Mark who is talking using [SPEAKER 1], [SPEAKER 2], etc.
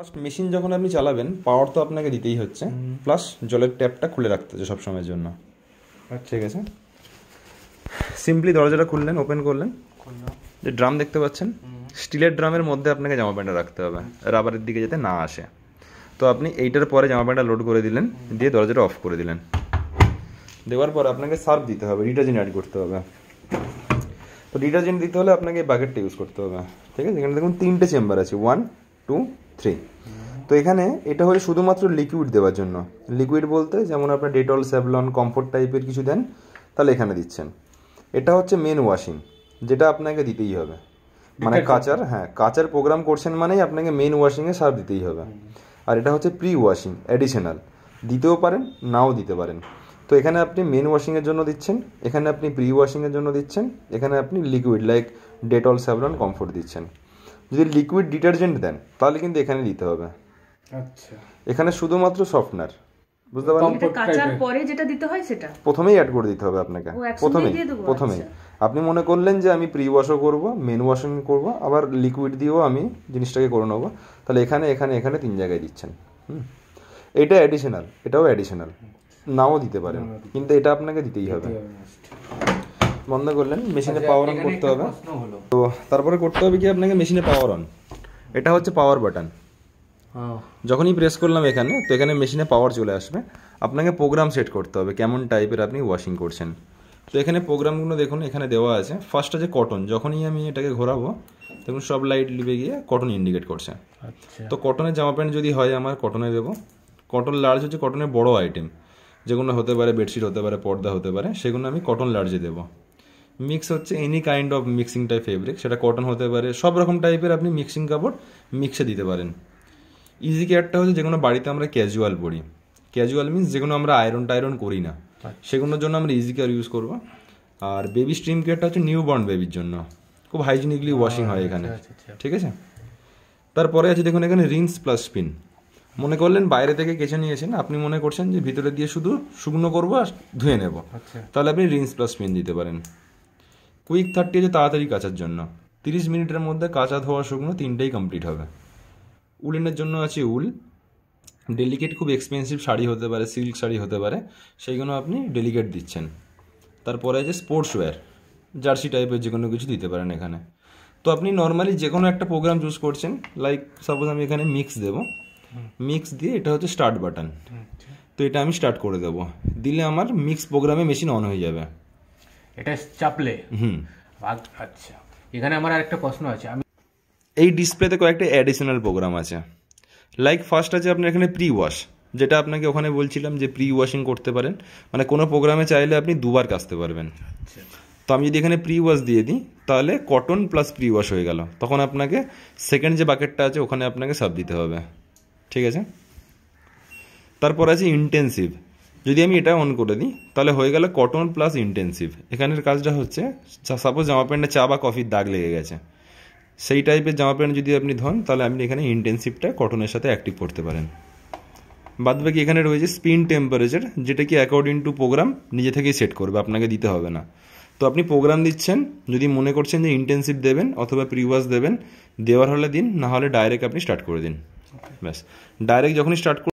[SPEAKER 1] First machine যখন আপনি চালাবেন পাওয়ার তো আপনাকে দিতেই হচ্ছে প্লাস জলের ট্যাপটা খুলে রাখতে হচ্ছে সবসময়ের জন্য ঠিক আছে সিম্পলি দরজাটা খুললেন ওপেন করলেন যে ড্রাম দেখতে পাচ্ছেন স্টিলের ড্রামের মধ্যে আপনাকে জামা প্যান্টটা রাখতে হবে রাবারের আচ্ছা। দিকে যাতে না আসে তো আপনি এইটার পরে জামা প্যান্টটা লোড করে দিলেন দিয়ে দরজাটা অফ করে দিলেন দেওয়ার পর আপনাকে সার্ফ দিতে হবে ডিটারজেন্ট অ্যাড করতে হবে তো ডিটারজেন্ট দিতে হলে আপনাকে বাকেটটা ইউজ করতে হবে ঠিক আছে এখানে দেখুন তিনটে চেম্বার আছে ওয়ান টু থ্রি তো এখানে এটা হলে শুধুমাত্র লিকুইড দেওয়ার জন্য লিকুইড বলতে যেমন আপনার ডেটল স্যাভলন কমফোর্ট টাইপের কিছু দেন তাহলে এখানে দিচ্ছেন এটা হচ্ছে মেন ওয়াশিং যেটা আপনাকে দিতেই হবে মানে কাচার হ্যাঁ কাচার প্রোগ্রাম করছেন মানেই আপনাকে মেন ওয়াশিংয়ে সার দিতেই হবে আর এটা হচ্ছে প্রি ওয়াশিং অ্যাডিশনাল দিতেও পারেন নাও দিতে পারেন তো এখানে আপনি মেন ওয়াশিংয়ের জন্য দিচ্ছেন এখানে আপনি প্রি ওয়াশিংয়ের জন্য দিচ্ছেন এখানে আপনি liquid like Dettol Savlon comfort দিচ্ছেন যদি লিকুইড ডিটারজেন্ট দেন তাহলে কিন্তু এখানে দিতে হবে আচ্ছা এখানে শুধুমাত্র সফটনার বুঝতে পারলেন কাঁচার পরে যেটা দিতে হয় সেটা প্রথমেই অ্যাড করে দিতে হবে আপনাকে প্রথমেই আচ্ছা। প্রথমেই আপনি মনে করলেন যে আমি প্রি ওয়াশও করব মেন ওয়াশিং করব আবার লিকুইড দিয়েও আমি জিনিসটাকে করে নেব তাহলে এখানে এখানে এখানে তিন জায়গায় দিচ্ছেন হুম এটা অ্যাডিশনাল এটাও অ্যাডিশনাল নাও দিতে পারেন কিন্তু এটা আপনাকে দিতেই হবে বন্ধ করলেন মেশিনে পাওয়ার অন করতে হবে তো তারপরে করতে হবে কি আপনাকে মেশিনে পাওয়ার অন এটা হচ্ছে পাওয়ার বাটন oh. যখনই প্রেস করলাম এখানে তো এখানে মেশিনে পাওয়ার চলে আসবে আপনাকে প্রোগ্রাম সেট করতে হবে কেমন টাইপের আপনি ওয়াশিং করছেন তো এখানে প্রোগ্রামগুলো দেখুন এখানে দেওয়া আছে ফার্স্ট আছে কটন যখনই আমি এটাকে ঘোরাবো তখন সব লাইট লিপে গিয়ে কটন ইন্ডিকেট করছে আচ্ছা। তো কটনের জামা প্যান্ট যদি হয় আমার কটনে দেবো কটন লার্জ হচ্ছে কটনের বড় আইটেম যেগুলো হতে পারে বেডশিট হতে পারে পর্দা হতে পারে সেগুলো আমি কটন লার্জে দেবো মিক্স হচ্ছে any kind of mixing type fabric সেটা কটন হতে পারে সব রকম টাইপের আপনি মিক্সিং কাপড় মিক্সে দিতে পারেন ইজি কেয়ারটা হচ্ছে যে কোনো বাড়িতে আমরা ক্যাজুয়াল পরি ক্যাজুয়াল মিনস যেগুলো আমরা আয়রন টাইরন করি না আচ্ছা। সেগুলোর জন্য আমরা ইজি কেয়ার ইউজ করবো আর বেবি স্ট্রিম কেয়ারটা হচ্ছে নিউ বর্ন বেবির জন্য খুব হাইজিনিকলি আচ্ছা, ওয়াশিং হয় এখানে আচ্ছা, ঠিক আছে তারপরে আছে দেখুন এখানে রিন্স প্লাস স্পিন মনে করলেন বাইরে থেকে কেচে নিয়েছেন আপনি মনে করছেন যে ভিতরে দিয়ে শুধু শুকনো করবো আর ধুয়ে নেব তাহলে আপনি রিন্স প্লাস স্পিন দিতে পারেন কুইক থার্টি হচ্ছে তাড়াতাড়ি কাচার জন্য তিরিশ মিনিটের মধ্যে কাঁচা ধোয়া শুকনো তিনটেই কমপ্লিট হবে উলেনের জন্য আছে উল ডেলিকেট খুব এক্সপেন্সিভ শাড়ি হতে পারে সিল্ক শাড়ি হতে পারে সেইগুলো আপনি ডেলিকেট দিচ্ছেন তারপরে আছে স্পোর্টস ওয়্যার জার্সি টাইপের যে কোনো কিছু দিতে পারেন এখানে তো আপনি নর্মালি যে কোনো একটা প্রোগ্রাম চুজ করছেন লাইক সাপোজ আমি এখানে মিক্স দেব মিক্স দিয়ে এটা হচ্ছে স্টার্ট আচ্ছা। বাটন তো এটা আমি স্টার্ট করে দেবো দিলে আমার মিক্স প্রোগ্রামে মেশিন অন হয়ে যাবে এটা চাপলে হুম আচ্ছা এখানে আমার আরেকটা প্রশ্ন আছে আমি এই ডিসপ্লেতে কয়েকটা অ্যাডিশনাল প্রোগ্রাম আছে লাইক ফার্স্ট আছে আপনার এখানে প্রি ওয়াশ যেটা আপনাকে ওখানে বলছিলাম যে প্রি ওয়াশিং করতে পারেন মানে কোনো প্রোগ্রামে চাইলে আপনি দুবার কাচতে পারবেন আচ্ছা। তো আমি যদি এখানে প্রি ওয়াশ দিয়ে দিই তাহলে কটন প্লাস প্রি ওয়াশ হয়ে গেল তখন আপনাকে সেকেন্ড যে বাকেটটা আছে ওখানে আপনাকে সাব দিতে হবে ঠিক আছে তারপর আছে ইন্টেন্সিভ যদি আমি এটা অন করে দিই তাহলে হয়ে গেল কটন প্লাস ইন্টেন্সিভ এখানের কাজটা হচ্ছে সাপোজ জামা প্যান্টে চা বা কফির দাগ লেগে গেছে সেই টাইপের জামা প্যান্ট যদি আপনি ধন তাহলে আপনি এখানে ইন্টেন্সিভটা কটনের সাথে অ্যাক্টিভ করতে পারেন বাদ বাকি এখানে রয়েছে স্পিন টেম্পারেচার যেটা কি অ্যাকর্ডিং টু প্রোগ্রাম নিজে থেকেই সেট করবে আপনাকে দিতে হবে না তো আপনি প্রোগ্রাম দিচ্ছেন যদি মনে করছেন যে ইন্টেন্সিভ দেবেন অথবা প্রিওয়াস দেবেন দেওয়ার হলে দিন না হলে ডাইরেক্ট আপনি স্টার্ট করে দিন ব্যাস ডাইরেক্ট যখনই স্টার্ট